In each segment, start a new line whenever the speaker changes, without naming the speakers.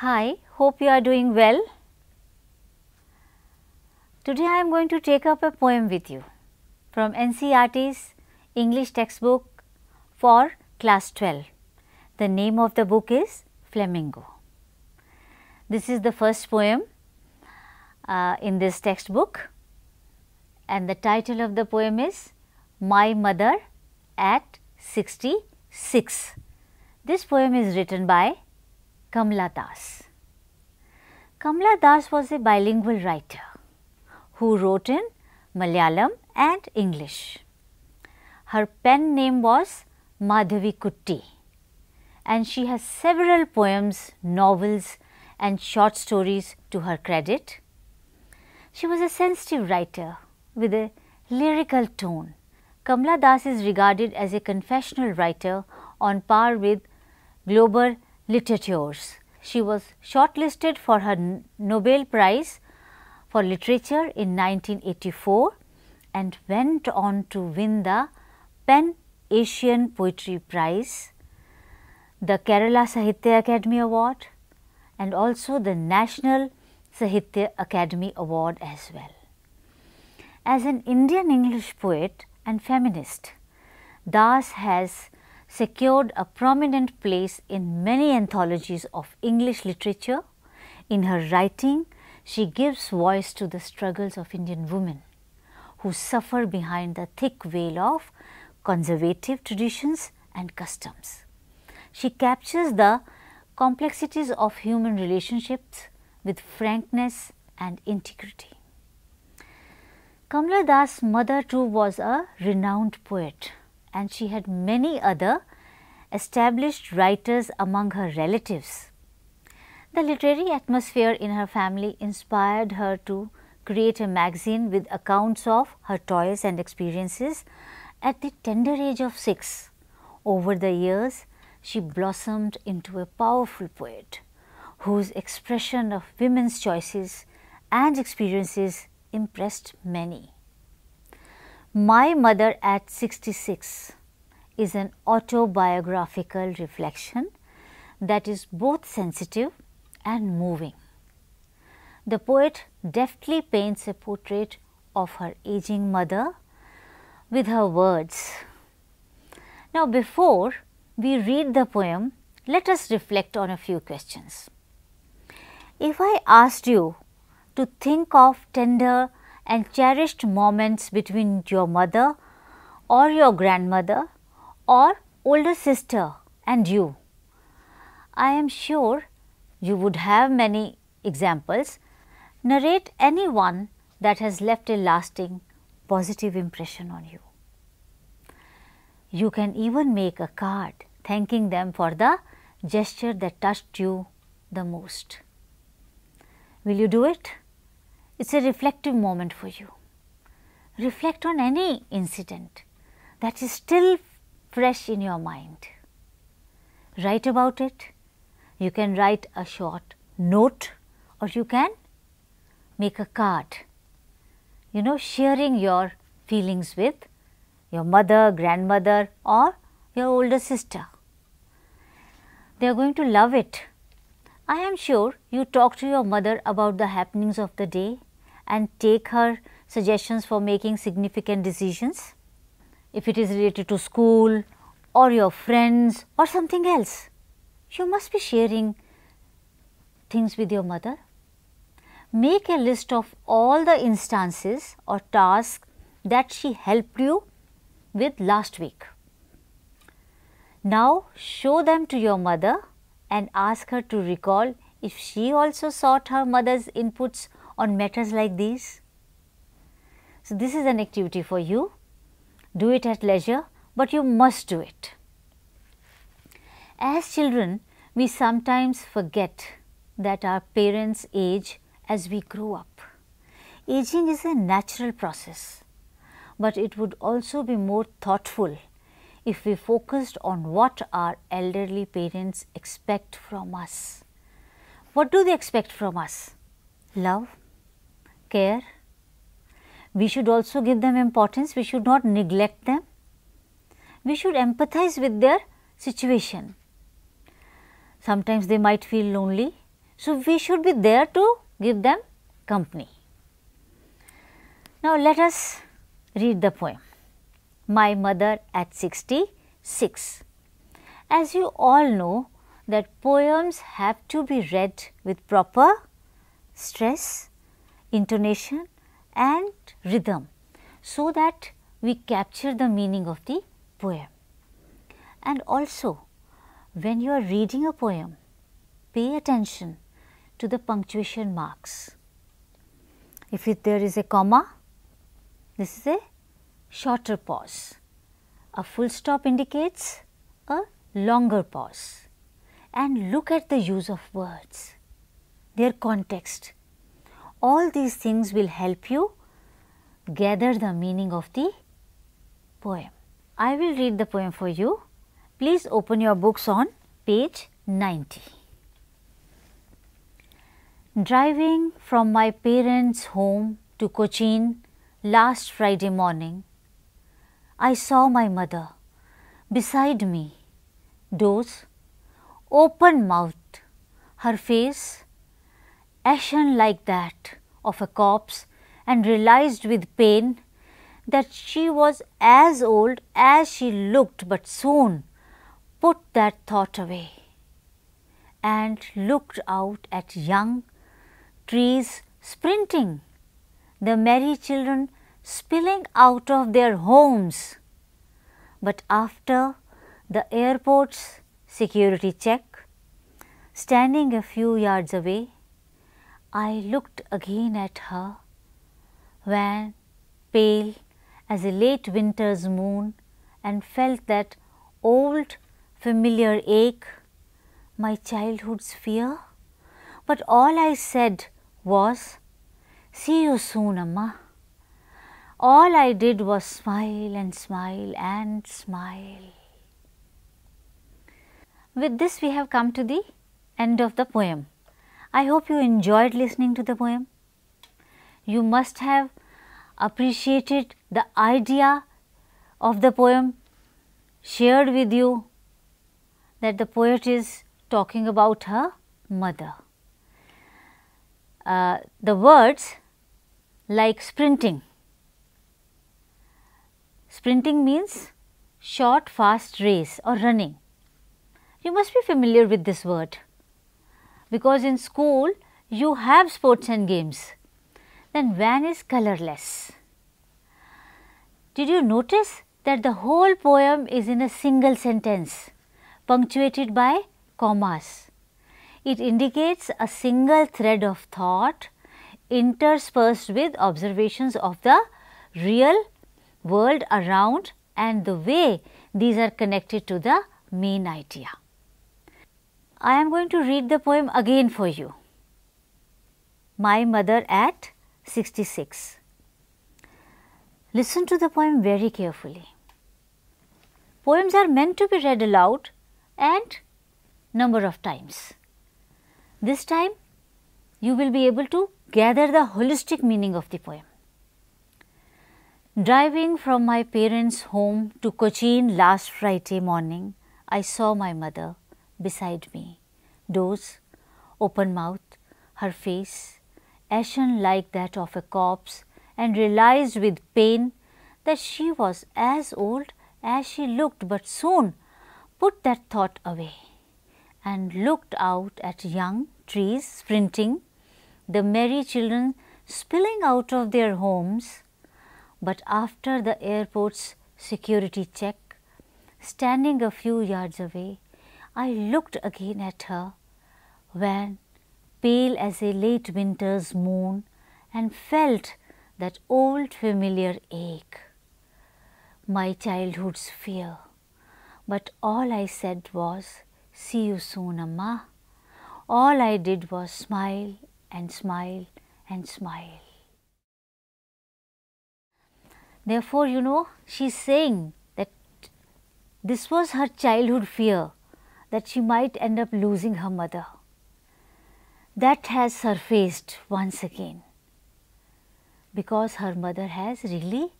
Hi, hope you are doing well. Today I am going to take up a poem with you from NCRT's English textbook for class 12. The name of the book is Flamingo. This is the first poem uh, in this textbook and the title of the poem is My Mother at 66. This poem is written by Kamla Das. Kamla Das was a bilingual writer who wrote in Malayalam and English. Her pen name was Madhavi Kutti and she has several poems, novels and short stories to her credit. She was a sensitive writer with a lyrical tone. Kamla Das is regarded as a confessional writer on par with Glober literatures. She was shortlisted for her Nobel Prize for Literature in 1984 and went on to win the Pan Asian Poetry Prize, the Kerala Sahitya Academy Award and also the National Sahitya Academy Award as well. As an Indian English poet and feminist, Das has secured a prominent place in many anthologies of English literature. In her writing, she gives voice to the struggles of Indian women who suffer behind the thick veil of conservative traditions and customs. She captures the complexities of human relationships with frankness and integrity. Kamla Das' mother too was a renowned poet and she had many other established writers among her relatives. The literary atmosphere in her family inspired her to create a magazine with accounts of her toils and experiences at the tender age of 6. Over the years, she blossomed into a powerful poet whose expression of women's choices and experiences impressed many. My Mother at 66 is an autobiographical reflection that is both sensitive and moving. The poet deftly paints a portrait of her aging mother with her words. Now, before we read the poem, let us reflect on a few questions. If I asked you to think of tender and cherished moments between your mother or your grandmother or older sister and you. I am sure you would have many examples. Narrate any one that has left a lasting positive impression on you. You can even make a card thanking them for the gesture that touched you the most. Will you do it? it is a reflective moment for you. Reflect on any incident that is still fresh in your mind. Write about it. You can write a short note or you can make a card, you know, sharing your feelings with your mother, grandmother or your older sister. They are going to love it. I am sure you talk to your mother about the happenings of the day and take her suggestions for making significant decisions if it is related to school or your friends or something else. You must be sharing things with your mother. Make a list of all the instances or tasks that she helped you with last week. Now show them to your mother and ask her to recall if she also sought her mother's inputs on matters like these? So, this is an activity for you. Do it at leisure, but you must do it. As children, we sometimes forget that our parents age as we grow up. Aging is a natural process, but it would also be more thoughtful if we focused on what our elderly parents expect from us. What do they expect from us? Love, care. We should also give them importance, we should not neglect them. We should empathize with their situation. Sometimes they might feel lonely, so we should be there to give them company. Now, let us read the poem, My Mother at 66. As you all know that poems have to be read with proper stress intonation and rhythm so that we capture the meaning of the poem. And also when you are reading a poem, pay attention to the punctuation marks. If it, there is a comma, this is a shorter pause. A full stop indicates a longer pause. And look at the use of words, their context, all these things will help you gather the meaning of the poem. I will read the poem for you. Please open your books on page 90. Driving from my parents' home to Cochin last Friday morning, I saw my mother beside me, doze, open mouthed, her face ashen like that of a corpse and realized with pain that she was as old as she looked, but soon put that thought away and looked out at young trees sprinting, the merry children spilling out of their homes. But after the airport's security check, standing a few yards away, I looked again at her when, pale as a late winter's moon, and felt that old familiar ache, my childhood's fear. But all I said was, See you soon, Amma. All I did was smile and smile and smile. With this, we have come to the end of the poem. I hope you enjoyed listening to the poem. You must have appreciated the idea of the poem shared with you that the poet is talking about her mother. Uh, the words like sprinting. Sprinting means short, fast race or running. You must be familiar with this word because in school you have sports and games. Then van is colorless. Did you notice that the whole poem is in a single sentence punctuated by commas? It indicates a single thread of thought interspersed with observations of the real world around and the way these are connected to the main idea. I am going to read the poem again for you. My Mother at 66. Listen to the poem very carefully. Poems are meant to be read aloud and number of times. This time you will be able to gather the holistic meaning of the poem. Driving from my parents' home to Cochin last Friday morning, I saw my mother beside me, doors, open mouth, her face, ashen like that of a corpse, and realized with pain that she was as old as she looked, but soon put that thought away and looked out at young trees sprinting, the merry children spilling out of their homes, but after the airport's security check, standing a few yards away, I looked again at her when, pale as a late winter's moon, and felt that old familiar ache, my childhood's fear. But all I said was, See you soon, Amma. All I did was smile and smile and smile. Therefore, you know, she's saying that this was her childhood fear that she might end up losing her mother. That has surfaced once again because her mother has really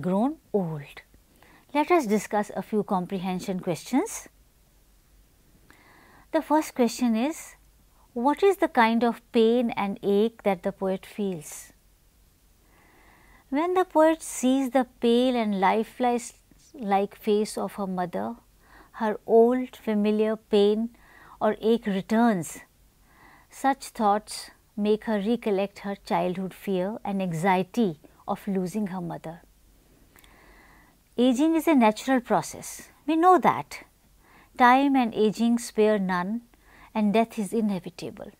grown old. Let us discuss a few comprehension questions. The first question is, what is the kind of pain and ache that the poet feels? When the poet sees the pale and lifeless like face of her mother, her old familiar pain or ache returns. Such thoughts make her recollect her childhood fear and anxiety of losing her mother. Aging is a natural process. We know that. Time and aging spare none and death is inevitable.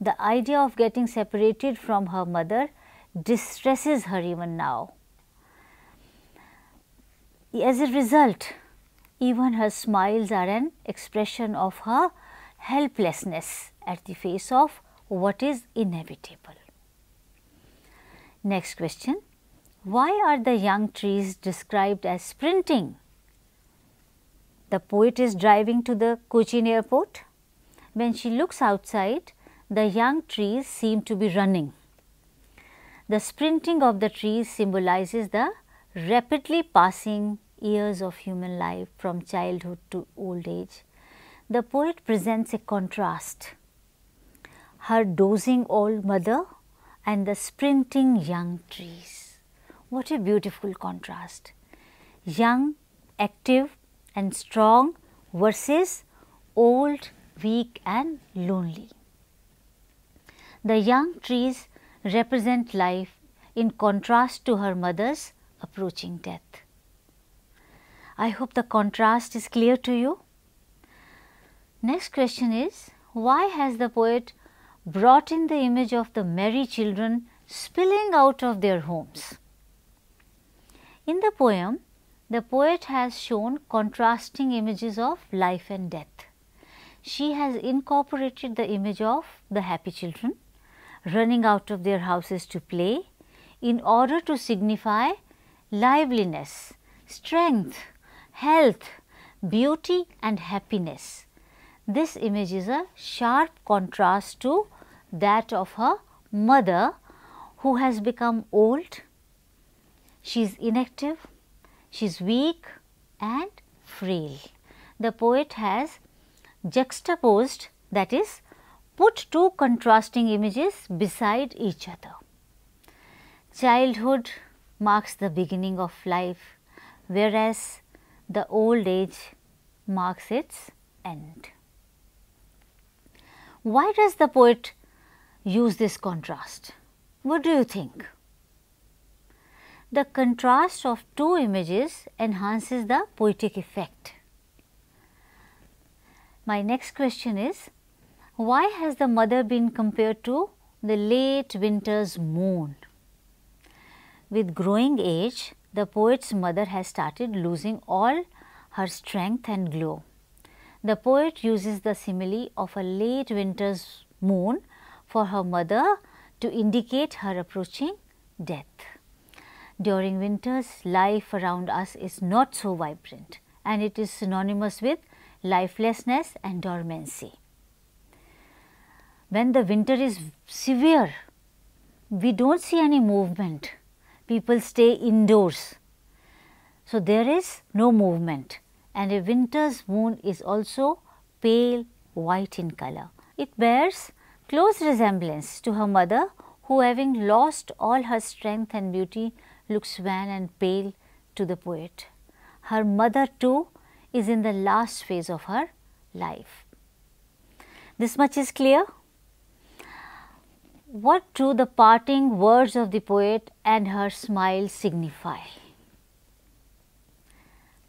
The idea of getting separated from her mother distresses her even now. As a result, even her smiles are an expression of her helplessness at the face of what is inevitable. Next question, why are the young trees described as sprinting? The poet is driving to the Cochin airport. When she looks outside, the young trees seem to be running. The sprinting of the trees symbolizes the rapidly passing years of human life from childhood to old age, the poet presents a contrast her dozing old mother and the sprinting young trees. What a beautiful contrast. Young, active and strong versus old, weak and lonely. The young trees represent life in contrast to her mother's approaching death. I hope the contrast is clear to you. Next question is, why has the poet brought in the image of the merry children spilling out of their homes? In the poem, the poet has shown contrasting images of life and death. She has incorporated the image of the happy children running out of their houses to play in order to signify liveliness, strength, health, beauty and happiness. This image is a sharp contrast to that of her mother who has become old, she is inactive, she is weak and frail. The poet has juxtaposed that is put two contrasting images beside each other. Childhood marks the beginning of life whereas the old age marks its end. Why does the poet use this contrast? What do you think? The contrast of two images enhances the poetic effect. My next question is, why has the mother been compared to the late winter's moon? With growing age, the poet's mother has started losing all her strength and glow. The poet uses the simile of a late winter's moon for her mother to indicate her approaching death. During winters, life around us is not so vibrant and it is synonymous with lifelessness and dormancy. When the winter is severe, we do not see any movement people stay indoors. So there is no movement and a winter's moon is also pale white in color. It bears close resemblance to her mother who having lost all her strength and beauty looks wan and pale to the poet. Her mother too is in the last phase of her life. This much is clear. What do the parting words of the poet and her smile signify?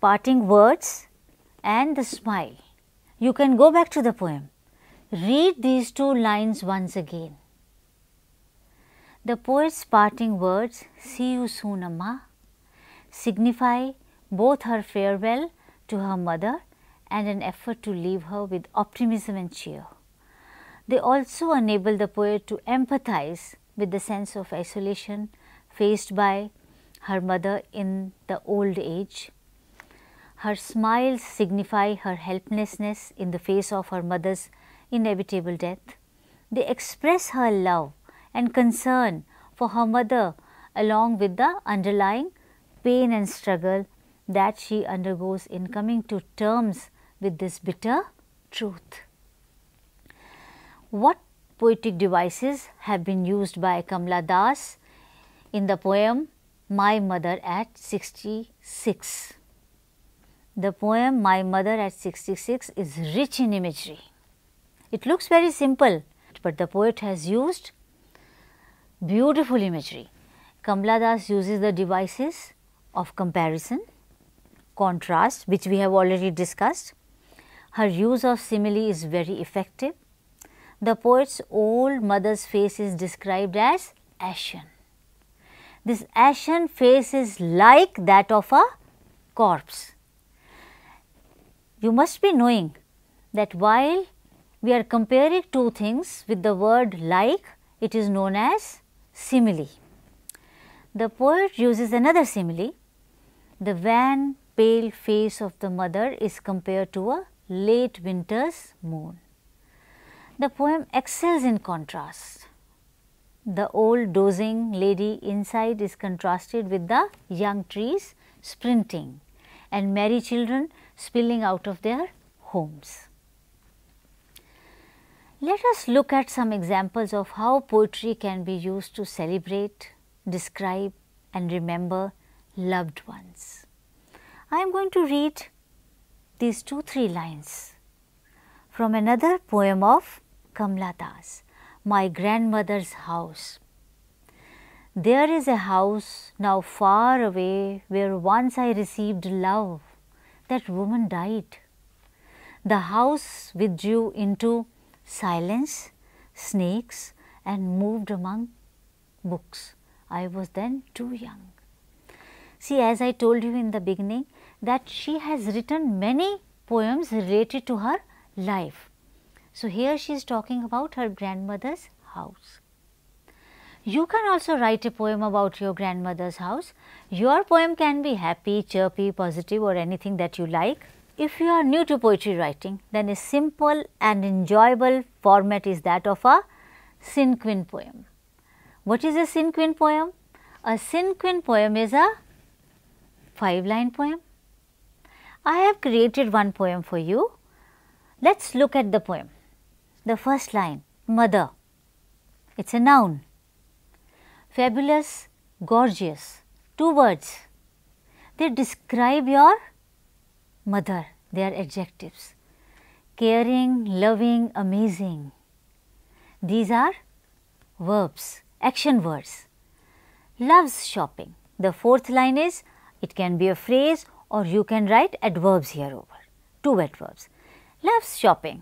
Parting words and the smile. You can go back to the poem. Read these two lines once again. The poet's parting words, see you soon, Amma, signify both her farewell to her mother and an effort to leave her with optimism and cheer. They also enable the poet to empathize with the sense of isolation faced by her mother in the old age. Her smiles signify her helplessness in the face of her mother's inevitable death. They express her love and concern for her mother along with the underlying pain and struggle that she undergoes in coming to terms with this bitter truth. What poetic devices have been used by Kamla Das in the poem My Mother at 66? The poem My Mother at 66 is rich in imagery. It looks very simple, but the poet has used beautiful imagery. Kamla Das uses the devices of comparison, contrast which we have already discussed. Her use of simile is very effective the poet's old mother's face is described as ashen. This ashen face is like that of a corpse. You must be knowing that while we are comparing two things with the word like, it is known as simile. The poet uses another simile. The wan pale face of the mother is compared to a late winter's moon. The poem excels in contrast. The old dozing lady inside is contrasted with the young trees sprinting and merry children spilling out of their homes. Let us look at some examples of how poetry can be used to celebrate, describe and remember loved ones. I am going to read these two, three lines from another poem of Kamla Das, my grandmother's house. There is a house now far away where once I received love. That woman died. The house withdrew into silence, snakes, and moved among books. I was then too young. See, as I told you in the beginning, that she has written many poems related to her life. So, here she is talking about her grandmother's house. You can also write a poem about your grandmother's house. Your poem can be happy, chirpy, positive or anything that you like. If you are new to poetry writing, then a simple and enjoyable format is that of a synquin poem. What is a synquin poem? A synquin poem is a five line poem. I have created one poem for you. Let us look at the poem. The first line, mother, it's a noun. Fabulous, gorgeous, two words. They describe your mother, they are adjectives. Caring, loving, amazing. These are verbs, action words. Loves shopping. The fourth line is, it can be a phrase or you can write adverbs here over, two adverbs. Loves shopping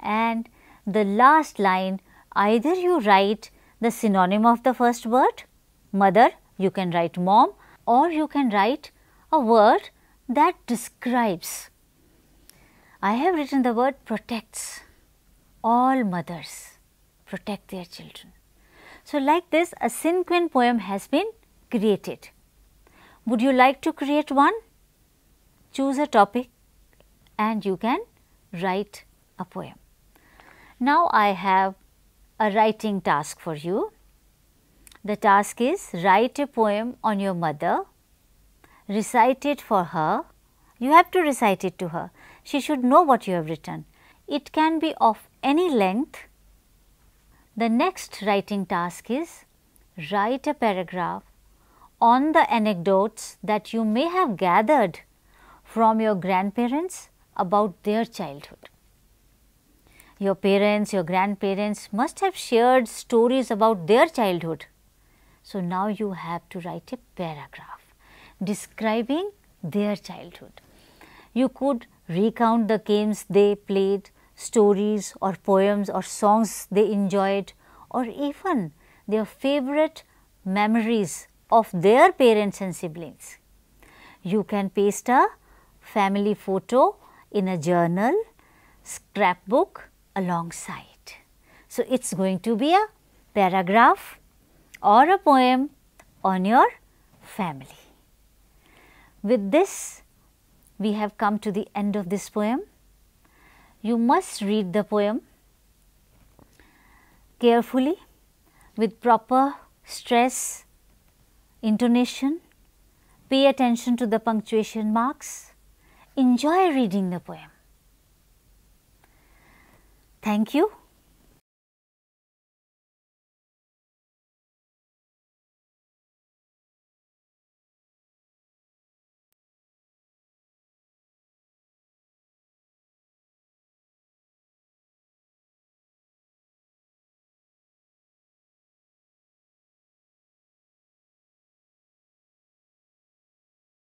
and the last line either you write the synonym of the first word mother you can write mom or you can write a word that describes. I have written the word protects all mothers protect their children. So, like this a cinquain poem has been created. Would you like to create one? Choose a topic and you can write a poem. Now, I have a writing task for you. The task is write a poem on your mother, recite it for her. You have to recite it to her. She should know what you have written. It can be of any length. The next writing task is write a paragraph on the anecdotes that you may have gathered from your grandparents about their childhood. Your parents, your grandparents must have shared stories about their childhood. So, now you have to write a paragraph describing their childhood. You could recount the games they played, stories or poems or songs they enjoyed or even their favorite memories of their parents and siblings. You can paste a family photo in a journal, scrapbook alongside. So, it is going to be a paragraph or a poem on your family. With this, we have come to the end of this poem. You must read the poem carefully with proper stress, intonation, pay attention to the punctuation marks, enjoy reading the poem. Thank you.